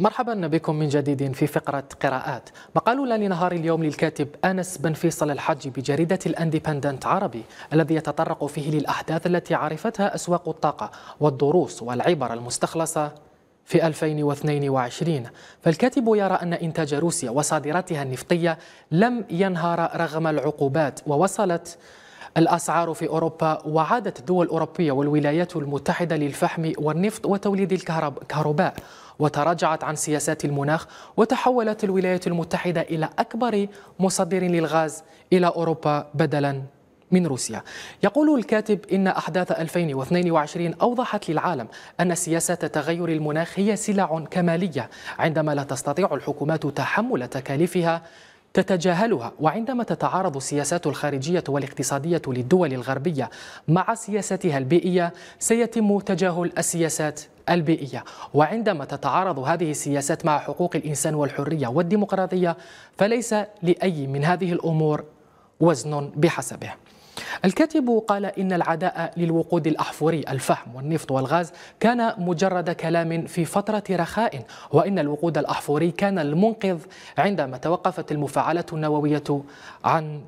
مرحبا بكم من جديد في فقرة قراءات مقالنا لنهار اليوم للكاتب أنس بن فيصل الحجي بجريدة الأندبندنت عربي الذي يتطرق فيه للأحداث التي عرفتها أسواق الطاقة والدروس والعبر المستخلصة في 2022 فالكاتب يرى أن إنتاج روسيا وصادراتها النفطية لم ينهار رغم العقوبات ووصلت الأسعار في أوروبا وعادت الدول الأوروبية والولايات المتحدة للفحم والنفط وتوليد الكهرباء وتراجعت عن سياسات المناخ وتحولت الولايات المتحدة إلى أكبر مصدر للغاز إلى أوروبا بدلا من روسيا يقول الكاتب إن أحداث 2022 أوضحت للعالم أن سياسة تغير المناخ هي سلع كمالية عندما لا تستطيع الحكومات تحمل تكاليفها تتجاهلها وعندما تتعارض السياسات الخارجية والاقتصادية للدول الغربية مع سياستها البيئية سيتم تجاهل السياسات البيئية وعندما تتعارض هذه السياسات مع حقوق الإنسان والحرية والديمقراطية فليس لأي من هذه الأمور وزن بحسبه الكاتب قال إن العداء للوقود الأحفوري الفحم والنفط والغاز كان مجرد كلام في فترة رخاء وإن الوقود الأحفوري كان المنقذ عندما توقفت المفاعلة النووية عن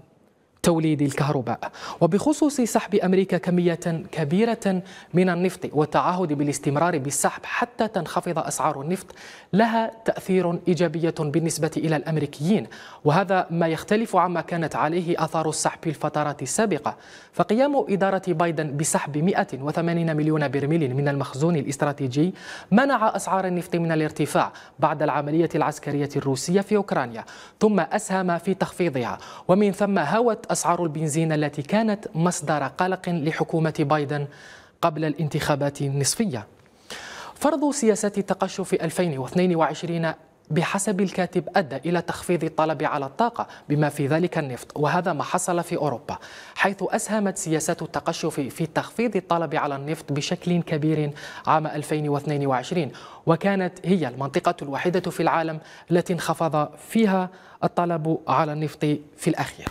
توليد الكهرباء وبخصوص سحب أمريكا كمية كبيرة من النفط والتعهد بالاستمرار بالسحب حتى تنخفض أسعار النفط لها تأثير إيجابية بالنسبة إلى الأمريكيين وهذا ما يختلف عما كانت عليه أثار السحب في الفترات السابقة فقيام إدارة بايدن بسحب 180 مليون برميل من المخزون الاستراتيجي منع أسعار النفط من الارتفاع بعد العملية العسكرية الروسية في أوكرانيا ثم أسهم في تخفيضها ومن ثم هوت أسعار البنزين التي كانت مصدر قلق لحكومة بايدن قبل الانتخابات النصفية فرض سياسات التقشف في 2022 بحسب الكاتب أدى إلى تخفيض الطلب على الطاقة بما في ذلك النفط وهذا ما حصل في أوروبا حيث أسهمت سياسات التقشف في تخفيض الطلب على النفط بشكل كبير عام 2022 وكانت هي المنطقة الوحيدة في العالم التي انخفض فيها الطلب على النفط في الأخير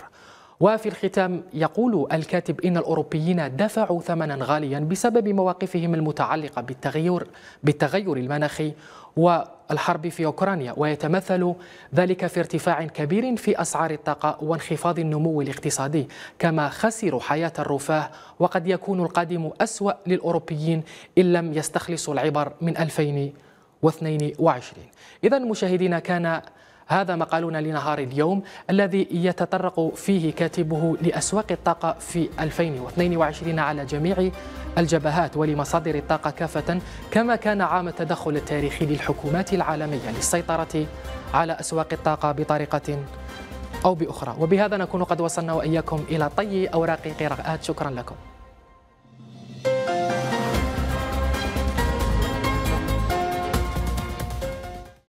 وفي الختام يقول الكاتب إن الأوروبيين دفعوا ثمنا غاليا بسبب مواقفهم المتعلقة بالتغير, بالتغير المناخي والحرب في أوكرانيا ويتمثل ذلك في ارتفاع كبير في أسعار الطاقة وانخفاض النمو الاقتصادي كما خسروا حياة الرفاه وقد يكون القادم أسوأ للأوروبيين إن لم يستخلصوا العبر من 2022 إذا مشاهدينا كان هذا مقالنا لنهار اليوم الذي يتطرق فيه كاتبه لأسواق الطاقة في 2022 على جميع الجبهات ولمصادر الطاقة كافة كما كان عام التدخل التاريخي للحكومات العالمية للسيطرة على أسواق الطاقة بطريقة أو بأخرى وبهذا نكون قد وصلنا وإياكم إلى طي أوراق قراءات شكرا لكم